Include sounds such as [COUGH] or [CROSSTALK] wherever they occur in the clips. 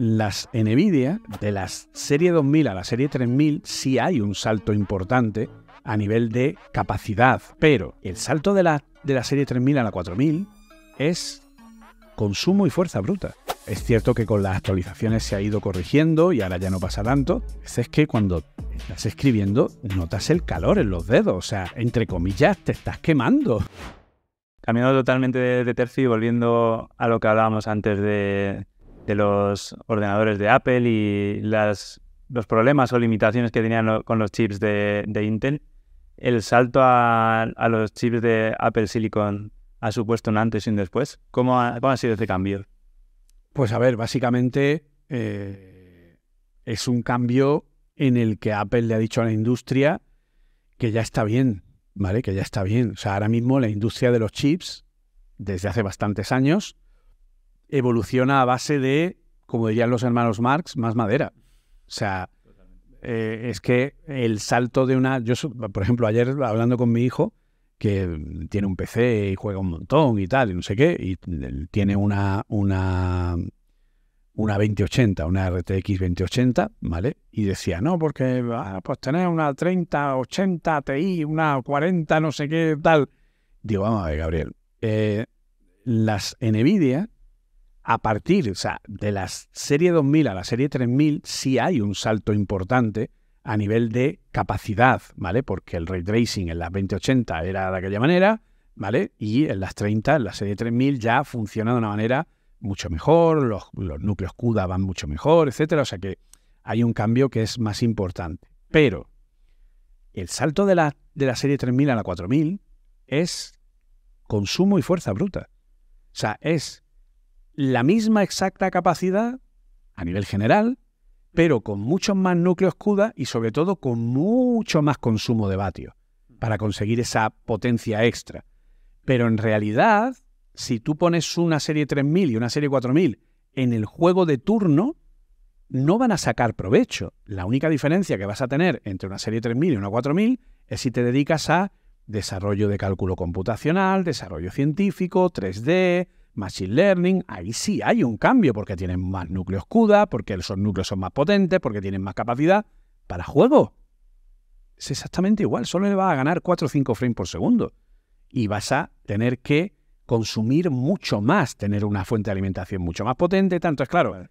las NVIDIA, de la serie 2000 a la serie 3000, sí hay un salto importante a nivel de capacidad, pero el salto de la, de la serie 3000 a la 4000 es consumo y fuerza bruta. Es cierto que con las actualizaciones se ha ido corrigiendo y ahora ya no pasa tanto. Es que cuando estás escribiendo notas el calor en los dedos, o sea, entre comillas, te estás quemando. Cambiando totalmente de, de tercio y volviendo a lo que hablábamos antes de, de los ordenadores de Apple y los problemas o limitaciones que tenían con los chips de, Intel, el salto a, los chips de Apple Silicon ha supuesto un antes y un después. ¿Cómo ha, sido ese cambio? Pues a ver, básicamente eh, es un cambio en el que Apple le ha dicho a la industria que ya está bien, ¿vale? Que ya está bien. O sea, ahora mismo la industria de los chips, desde hace bastantes años, evoluciona a base de, como dirían los hermanos Marx, más madera. O sea, eh, es que el salto de una... Yo, por ejemplo, ayer hablando con mi hijo, que tiene un PC y juega un montón y tal, y no sé qué, y tiene una, una, una 2080, una RTX 2080, ¿vale? Y decía, no, porque ah, pues tener una 3080 Ti, una 40, no sé qué, tal. Digo, vamos a ver, Gabriel, eh, las NVIDIA a partir o sea, de la serie 2000 a la serie 3000 sí hay un salto importante a nivel de capacidad, ¿vale? Porque el ray tracing en las 2080 era de aquella manera, ¿vale? Y en las 30, en la serie 3000 ya funciona de una manera mucho mejor, los, núcleos CUDA van mucho mejor, etcétera, o sea que hay un cambio que es más importante. Pero el salto de la, de la serie 3000 a la 4000 es consumo y fuerza bruta. O sea, es la misma exacta capacidad a nivel general, pero con muchos más núcleos CUDA y sobre todo con mucho más consumo de vatios para conseguir esa potencia extra. Pero en realidad, si tú pones una serie 3000 y una serie 4000 en el juego de turno, no van a sacar provecho. La única diferencia que vas a tener entre una serie 3000 y una 4000 es si te dedicas a desarrollo de cálculo computacional, desarrollo científico, 3D, Machine Learning, ahí sí hay un cambio porque tienen más núcleos CUDA, porque esos núcleos son más potentes, porque tienen más capacidad. Para juego es exactamente igual, solo le vas a ganar 4 o 5 frames por segundo y vas a tener que consumir mucho más, tener una fuente de alimentación mucho más potente, tanto es claro.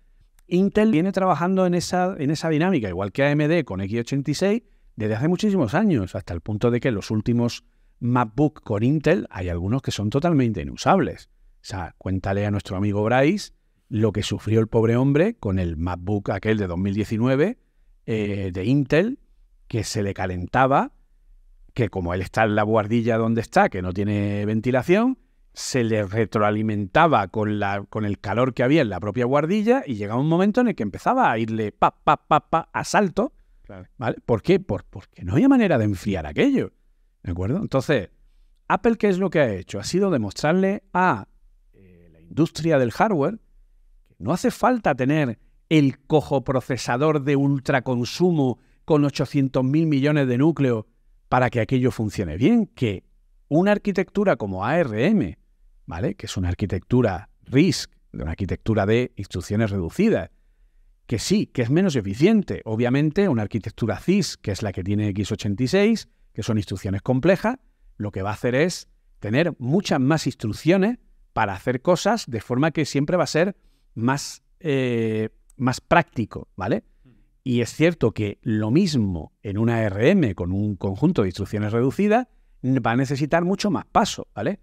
Intel viene trabajando en esa, en esa dinámica, igual que AMD con X86, desde hace muchísimos años, hasta el punto de que los últimos MacBook con Intel hay algunos que son totalmente inusables. O sea, cuéntale a nuestro amigo Bryce lo que sufrió el pobre hombre con el MacBook aquel de 2019 eh, de Intel, que se le calentaba, que como él está en la guardilla donde está, que no tiene ventilación, se le retroalimentaba con, la, con el calor que había en la propia guardilla y llegaba un momento en el que empezaba a irle pa, pa, pa, pa, a salto. ¿Por qué? Por, porque no había manera de enfriar aquello. ¿De acuerdo? Entonces, Apple, ¿qué es lo que ha hecho? Ha sido demostrarle a industria del hardware, no hace falta tener el cojo procesador de ultraconsumo con 800.000 millones de núcleos para que aquello funcione bien, que una arquitectura como ARM, ¿vale? que es una arquitectura RISC, una arquitectura de instrucciones reducidas, que sí, que es menos eficiente. Obviamente, una arquitectura CIS, que es la que tiene x86, que son instrucciones complejas, lo que va a hacer es tener muchas más instrucciones para hacer cosas de forma que siempre va a ser más, eh, más práctico, ¿vale? Y es cierto que lo mismo en una RM con un conjunto de instrucciones reducidas va a necesitar mucho más paso, ¿vale?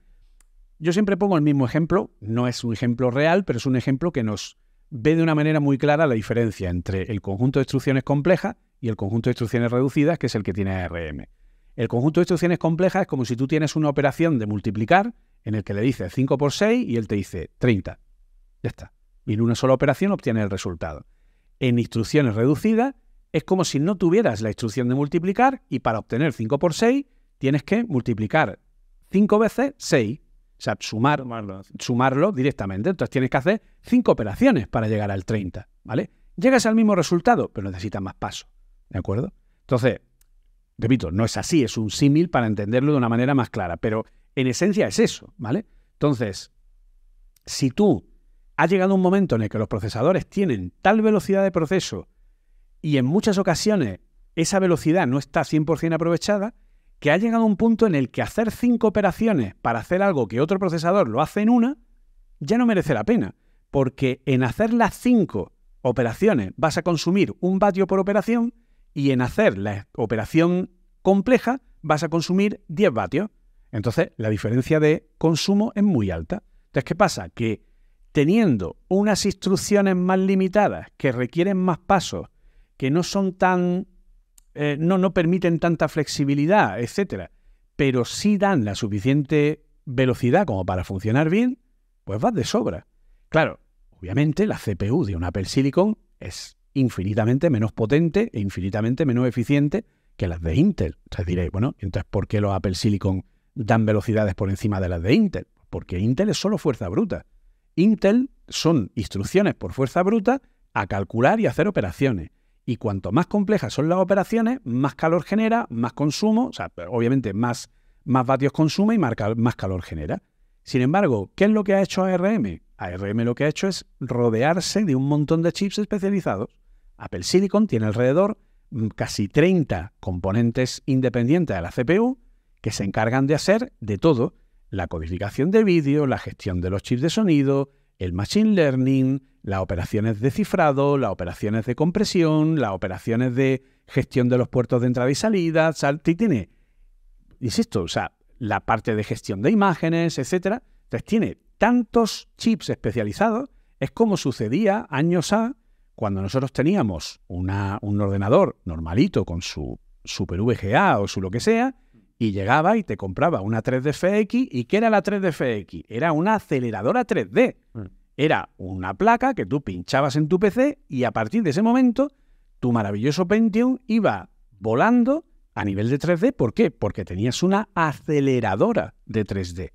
Yo siempre pongo el mismo ejemplo, no es un ejemplo real, pero es un ejemplo que nos ve de una manera muy clara la diferencia entre el conjunto de instrucciones complejas y el conjunto de instrucciones reducidas, que es el que tiene ARM. El conjunto de instrucciones complejas es como si tú tienes una operación de multiplicar en el que le dice 5 por 6 y él te dice 30. Ya está. Y en una sola operación obtienes el resultado. En instrucciones reducidas es como si no tuvieras la instrucción de multiplicar y para obtener 5 por 6 tienes que multiplicar 5 veces 6. O sea, sumarlo. directamente. Entonces tienes que hacer 5 operaciones para llegar al 30, ¿vale? Llegas al mismo resultado, pero necesitas más pasos, ¿de acuerdo? Entonces, repito, no es así, es un símil para entenderlo de una manera más clara, pero en esencia es eso, ¿vale? Entonces, si tú has llegado un momento en el que los procesadores tienen tal velocidad de proceso y en muchas ocasiones esa velocidad no está 100% aprovechada, que ha llegado un punto en el que hacer cinco operaciones para hacer algo que otro procesador lo hace en una, ya no merece la pena, porque en hacer las cinco operaciones vas a consumir un vatio por operación y en hacer la operación compleja vas a consumir 10 vatios. Entonces, la diferencia de consumo es muy alta. Entonces, ¿qué pasa? Que teniendo unas instrucciones más limitadas, que requieren más pasos, que no son tan. Eh, no, no permiten tanta flexibilidad, etcétera, pero sí dan la suficiente velocidad como para funcionar bien, pues vas de sobra. Claro, obviamente la CPU de un Apple Silicon es infinitamente menos potente e infinitamente menos eficiente que las de Intel. Entonces diréis, bueno, entonces ¿por qué los Apple Silicon dan velocidades por encima de las de Intel, porque Intel es solo fuerza bruta. Intel son instrucciones por fuerza bruta a calcular y hacer operaciones. Y cuanto más complejas son las operaciones, más calor genera, más consumo, o sea, obviamente más, más vatios consume y más calor genera. Sin embargo, ¿qué es lo que ha hecho ARM? ARM lo que ha hecho es rodearse de un montón de chips especializados. Apple Silicon tiene alrededor mm, casi 30 componentes independientes de la CPU que se encargan de hacer de todo, la codificación de vídeo, la gestión de los chips de sonido, el machine learning, las operaciones de cifrado, las operaciones de compresión, las operaciones de gestión de los puertos de entrada y salida, y tiene, insisto, o sea, la parte de gestión de imágenes, etc. Entonces tiene tantos chips especializados, es como sucedía años A cuando nosotros teníamos un ordenador normalito con su super VGA o su lo que sea, y llegaba y te compraba una 3DFX. ¿Y qué era la 3DFX? Era una aceleradora 3D. Mm. Era una placa que tú pinchabas en tu PC y a partir de ese momento tu maravilloso Pentium iba volando a nivel de 3D. ¿Por qué? Porque tenías una aceleradora de 3D.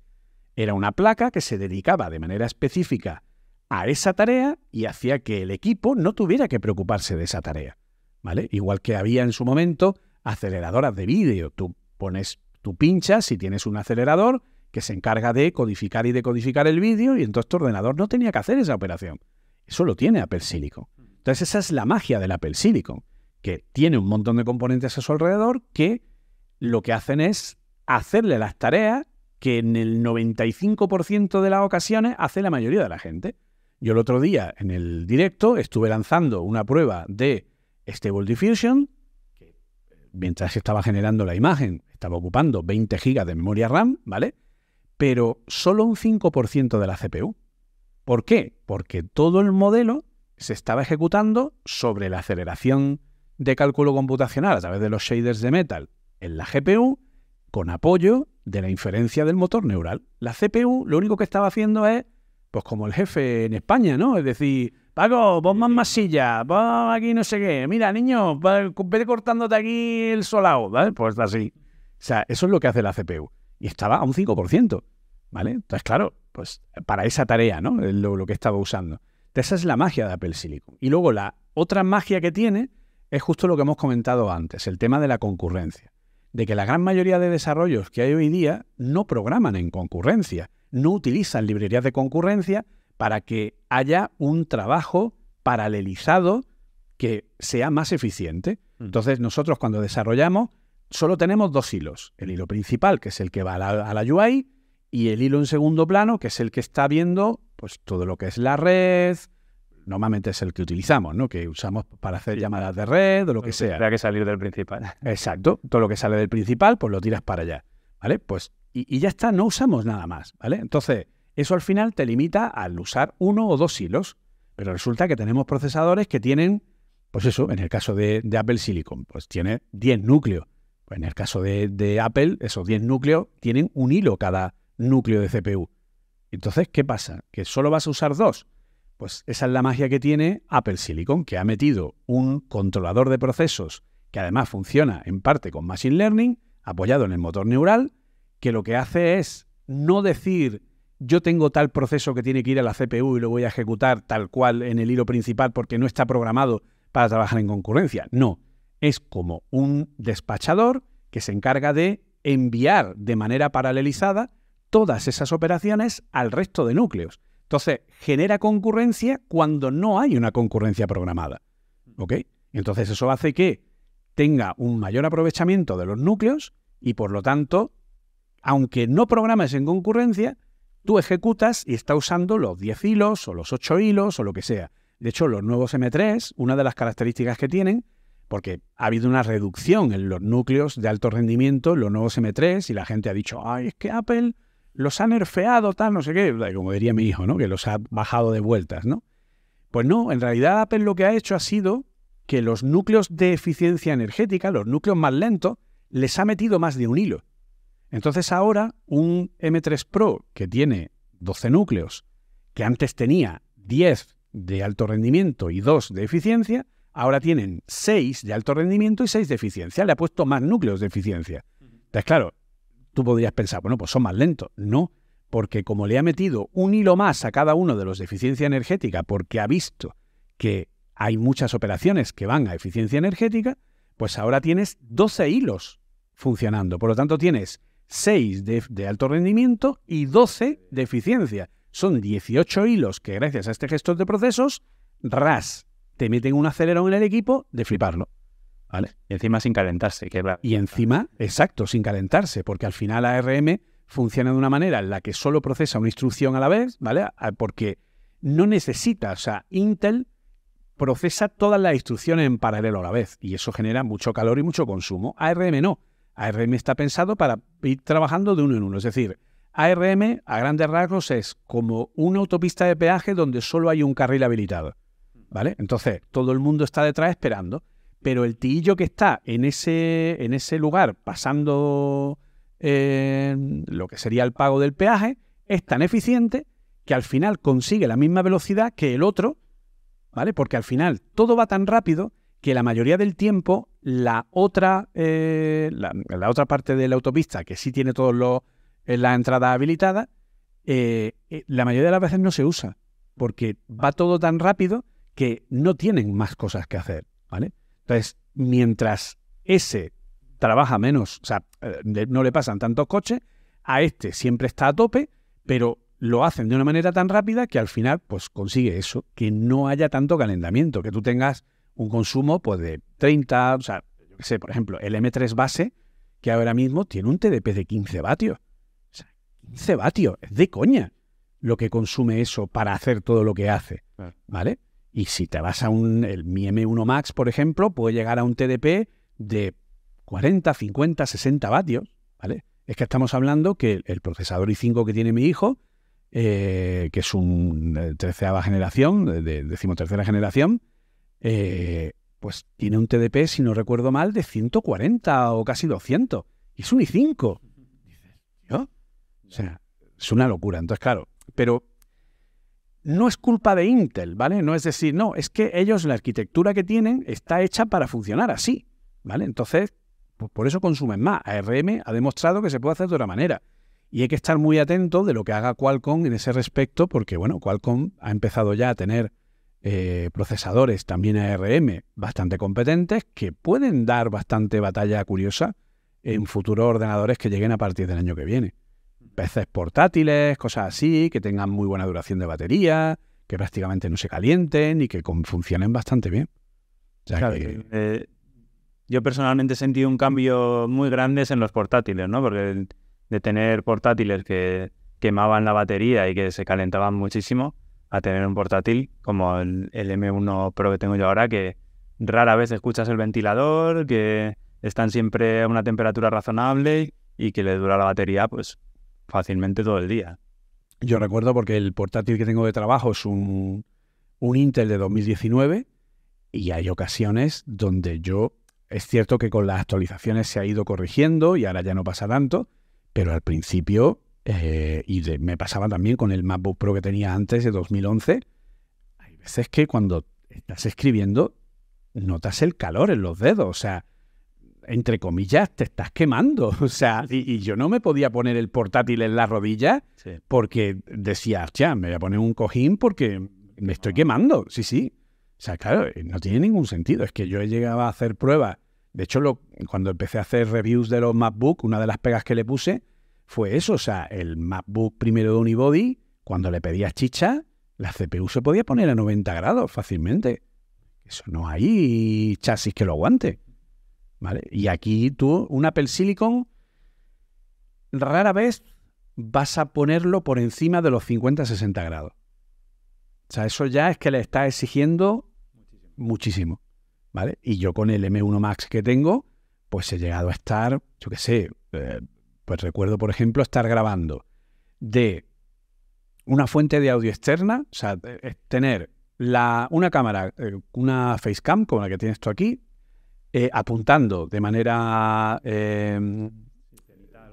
Era una placa que se dedicaba de manera específica a esa tarea y hacía que el equipo no tuviera que preocuparse de esa tarea. ¿Vale? Igual que había en su momento aceleradoras de vídeo. Tú Pones tu pincha si tienes un acelerador que se encarga de codificar y decodificar el vídeo y entonces tu ordenador no tenía que hacer esa operación. Eso lo tiene Apple Silicon. Entonces esa es la magia del Apple Silicon, que tiene un montón de componentes a su alrededor que lo que hacen es hacerle las tareas que en el 95% de las ocasiones hace la mayoría de la gente. Yo el otro día en el directo estuve lanzando una prueba de Stable Diffusion mientras estaba generando la imagen, estaba ocupando 20 GB de memoria RAM, ¿vale? Pero solo un 5% de la CPU. ¿Por qué? Porque todo el modelo se estaba ejecutando sobre la aceleración de cálculo computacional a través de los shaders de metal en la GPU con apoyo de la inferencia del motor neural. La CPU lo único que estaba haciendo es, pues como el jefe en España, ¿no? Es decir, Paco, pon más masilla, pon aquí no sé qué. Mira, niño, vete cortándote aquí el solado, ¿vale? Pues así. O sea, eso es lo que hace la CPU. Y estaba a un 5%, ¿vale? Entonces, claro, pues para esa tarea, ¿no? Lo, lo que estaba usando. Entonces, esa es la magia de Apple Silicon. Y luego la otra magia que tiene es justo lo que hemos comentado antes, el tema de la concurrencia. De que la gran mayoría de desarrollos que hay hoy día no programan en concurrencia, no utilizan librerías de concurrencia para que haya un trabajo paralelizado que sea más eficiente. Mm. Entonces nosotros cuando desarrollamos solo tenemos dos hilos. El hilo principal, que es el que va a la, UI, y el hilo en segundo plano, que es el que está viendo pues, todo lo que es la red, normalmente es el que utilizamos, ¿no? Que usamos para hacer llamadas de red o lo que, sea. Tendrá que salir del principal. [LAUGHS] Exacto. Todo lo que sale del principal, pues lo tiras para allá. ¿Vale? Pues, y, y ya está, no usamos nada más. ¿Vale? Entonces, eso al final te limita al usar uno o dos hilos. Pero resulta que tenemos procesadores que tienen, pues eso, en el caso de, Apple Silicon, pues tiene 10 núcleos. Pues en el caso de, de Apple, esos 10 núcleos tienen un hilo cada núcleo de CPU. Entonces, ¿qué pasa? ¿Que solo vas a usar dos? Pues esa es la magia que tiene Apple Silicon, que ha metido un controlador de procesos que además funciona en parte con Machine Learning, apoyado en el motor neural, que lo que hace es no decir yo tengo tal proceso que tiene que ir a la CPU y lo voy a ejecutar tal cual en el hilo principal porque no está programado para trabajar en concurrencia. No, es como un despachador que se encarga de enviar de manera paralelizada todas esas operaciones al resto de núcleos. Entonces, genera concurrencia cuando no hay una concurrencia programada. ¿Ok? Entonces, eso hace que tenga un mayor aprovechamiento de los núcleos y, por lo tanto, aunque no programes en concurrencia, tú ejecutas y está usando los 10 hilos o los 8 hilos o lo que sea. De hecho, los nuevos M3, una de las características que tienen, porque ha habido una reducción en los núcleos de alto rendimiento, los nuevos M3, y la gente ha dicho, ay, es que Apple los ha nerfeado, tal, no sé qué, como diría mi hijo, ¿no? Que los ha bajado de vueltas, ¿no? Pues no, en realidad Apple lo que ha hecho ha sido que los núcleos de eficiencia energética, los núcleos más lentos, les ha metido más de un hilo. Entonces ahora un M3 Pro que tiene 12 núcleos, que antes tenía 10 de alto rendimiento y 2 de eficiencia, ahora tienen 6 de alto rendimiento y 6 de eficiencia. Le ha puesto más núcleos de eficiencia. Entonces, claro, tú podrías pensar, bueno, pues son más lentos. No, porque como le ha metido un hilo más a cada uno de los de eficiencia energética, porque ha visto que hay muchas operaciones que van a eficiencia energética, pues ahora tienes 12 hilos funcionando. Por lo tanto, tienes 6 de, alto rendimiento y 12 de eficiencia. Son 18 hilos que gracias a este gestor de procesos, RAS, te meten un acelerón en el equipo de fliparlo. ¿Vale? Y encima sin calentarse. Y encima, exacto, sin calentarse, porque al final ARM funciona de una manera en la que solo procesa una instrucción a la vez, ¿vale? Porque no necesita, o sea, Intel procesa todas las instrucciones en paralelo a la vez y eso genera mucho calor y mucho consumo. ARM no. ARM está pensado para ir trabajando de uno en uno. Es decir, ARM a grandes rasgos es como una autopista de peaje donde solo hay un carril habilitado. ¿Vale? Entonces, todo el mundo está detrás esperando, pero el tillo que está en ese, en ese lugar pasando eh, lo que sería el pago del peaje es tan eficiente que al final consigue la misma velocidad que el otro, ¿vale? Porque al final todo va tan rápido que la mayoría del tiempo la otra, eh, la, otra parte de la autopista, que sí tiene todos los eh, la entrada habilitada, eh, la mayoría de las veces no se usa, porque va todo tan rápido que no tienen más cosas que hacer, ¿vale? Entonces, mientras ese trabaja menos, o sea, no le pasan tantos coches, a este siempre está a tope, pero lo hacen de una manera tan rápida que al final, pues consigue eso, que no haya tanto calentamiento, que tú tengas un consumo pues, de 30, o sea, yo qué sé, por ejemplo, el M3 base, que ahora mismo tiene un TDP de 15 vatios. O sea, 15 vatios, es de coña lo que consume eso para hacer todo lo que hace, ¿vale? Y si te vas a un, el, mi M1 Max, por ejemplo, puede llegar a un TDP de 40, 50, 60 vatios, ¿vale? Es que estamos hablando que el, procesador i5 que tiene mi hijo, eh, que es un 13 eh, generación, de, de decimotercera generación, eh, pues tiene un TDP, si no recuerdo mal, de 140 o casi 200. Y es un i5. ¿Yo? O sea, es una locura. Entonces, claro, pero no es culpa de Intel, ¿vale? No es decir, no, es que ellos la arquitectura que tienen está hecha para funcionar así, ¿vale? Entonces, pues por eso consumen más. ARM ha demostrado que se puede hacer de otra manera. Y hay que estar muy atento de lo que haga Qualcomm en ese respecto, porque, bueno, Qualcomm ha empezado ya a tener eh, procesadores también ARM bastante competentes que pueden dar bastante batalla curiosa en futuros ordenadores que lleguen a partir del año que viene. peces portátiles, cosas así, que tengan muy buena duración de batería, que prácticamente no se calienten y que funcionen bastante bien. Eh, yo personalmente he sentí un cambio muy grande en los portátiles, ¿no? Porque de tener portátiles que quemaban la batería y que se calentaban muchísimo, a tener un portátil como el, M1 Pro que tengo yo ahora, que rara vez escuchas el ventilador, que están siempre a una temperatura razonable y que le dura la batería pues fácilmente todo el día. Yo recuerdo porque el portátil que tengo de trabajo es un, un Intel de 2019 y hay ocasiones donde yo, es cierto que con las actualizaciones se ha ido corrigiendo y ahora ya no pasa tanto, pero al principio eh, y me pasaba también con el MacBook Pro que tenía antes de 2011. Hay veces que cuando estás escribiendo notas el calor en los dedos, o sea, entre comillas, te estás quemando. [LAUGHS] O sea, y, yo no me podía poner el portátil en la rodilla porque decía, ya, me voy a poner un cojín porque me estoy quemando. Sí, sí. O sea, claro, eh, no tiene ningún sentido. Es que yo llegaba a hacer pruebas. De hecho, cuando empecé a hacer reviews de los MacBook, una de las pegas que le puse fue eso. O sea, el MacBook primero de Unibody, cuando le pedías chicha, la CPU se podía poner a 90 grados fácilmente. Eso no hay chasis que lo aguante. ¿Vale? Y aquí tú, un Apple Silicon, rara vez vas a ponerlo por encima de los 50-60 grados. O sea, eso ya es que le está exigiendo muchísimo. ¿Vale? Y yo con el M1 Max que tengo, pues he llegado a estar, yo qué sé, eh, pues recuerdo, por ejemplo, estar grabando de una fuente de audio externa, o sea, eh, eh, tener la, una cámara, eh, una facecam como la que tienes tú aquí, apuntando de manera eh,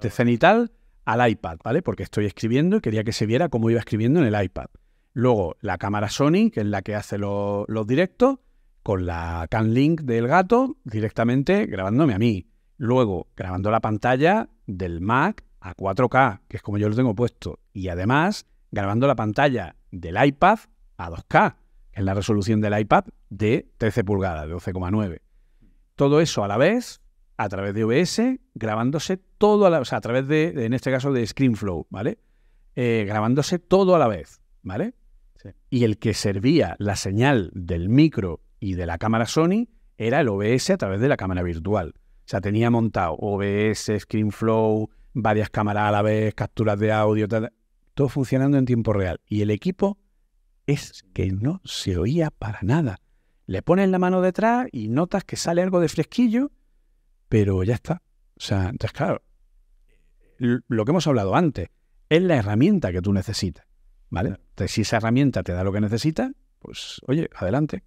de cenital al iPad, ¿vale? Porque estoy escribiendo y quería que se viera cómo iba escribiendo en el iPad. Luego la cámara Sony, que es la que hace los directos, con la CanLink del gato directamente grabándome a mí. Luego grabando la pantalla del Mac a 4K, que es como yo lo tengo puesto, y además grabando la pantalla del iPad a 2K, en la resolución del iPad de 13 pulgadas, de 12,9. Todo eso a la vez, a través de OBS, grabándose todo a la o sea, a través de, en este caso, de ScreenFlow, ¿vale? Eh, grabándose todo a la vez, ¿vale? Y el que servía la señal del micro y de la cámara Sony era el OBS a través de la cámara virtual sea, tenía montado OBS, ScreenFlow, varias cámaras a la vez, capturas de audio, todo funcionando en tiempo real. Y el equipo es que no se oía para nada. Le pones la mano detrás y notas que sale algo de fresquillo, pero ya está. O sea, entonces, claro, lo que hemos hablado antes es la herramienta que tú necesitas. ¿Vale? Entonces, si esa herramienta te da lo que necesitas, pues, oye, adelante.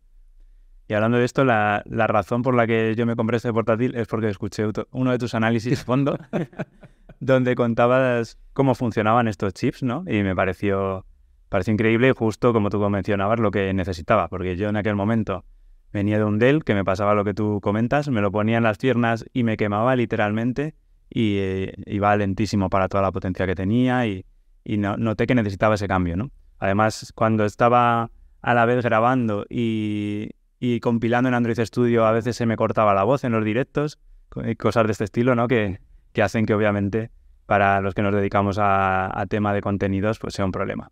Y hablando de esto, la, razón por la que yo me compré este portátil es porque escuché uno de tus análisis de fondo, [LAUGHS] donde contabas cómo funcionaban estos chips, ¿no? Y me pareció, pareció increíble y justo como tú mencionabas lo que necesitaba, porque yo en aquel momento venía de un Dell que me pasaba lo que tú comentas, me lo ponía en las piernas y me quemaba literalmente y eh, iba lentísimo para toda la potencia que tenía y, noté que necesitaba ese cambio, ¿no? Además, cuando estaba a la vez grabando y, y compilando en Android Studio a veces se me cortaba la voz en los directos, eh, cosas de este estilo, ¿no? Que, que hacen que obviamente para los que nos dedicamos a, a tema de contenidos pues sea un problema.